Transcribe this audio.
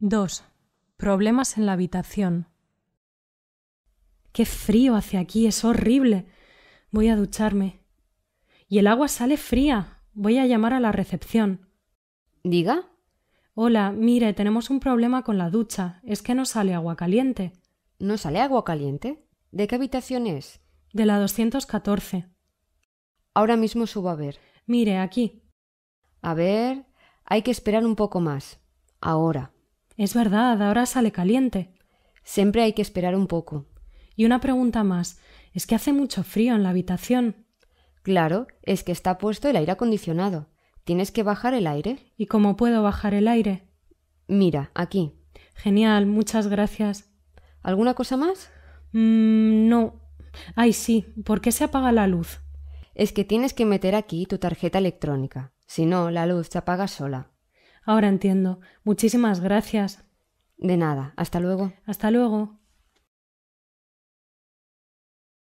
2. Problemas en la habitación. Qué frío hacia aquí, es horrible. Voy a ducharme. Y el agua sale fría. Voy a llamar a la recepción. Diga. Hola, mire, tenemos un problema con la ducha. Es que no sale agua caliente. ¿No sale agua caliente? ¿De qué habitación es? De la 214. Ahora mismo subo a ver. Mire, aquí. A ver, hay que esperar un poco más. Ahora. Es verdad, ahora sale caliente. Siempre hay que esperar un poco. Y una pregunta más. Es que hace mucho frío en la habitación. Claro, es que está puesto el aire acondicionado. ¿Tienes que bajar el aire? ¿Y cómo puedo bajar el aire? Mira, aquí. Genial, muchas gracias. ¿Alguna cosa más? Mm, no. Ay, sí. ¿Por qué se apaga la luz? Es que tienes que meter aquí tu tarjeta electrónica. Si no, la luz se apaga sola. Ahora entiendo. Muchísimas gracias. De nada. Hasta luego. Hasta luego.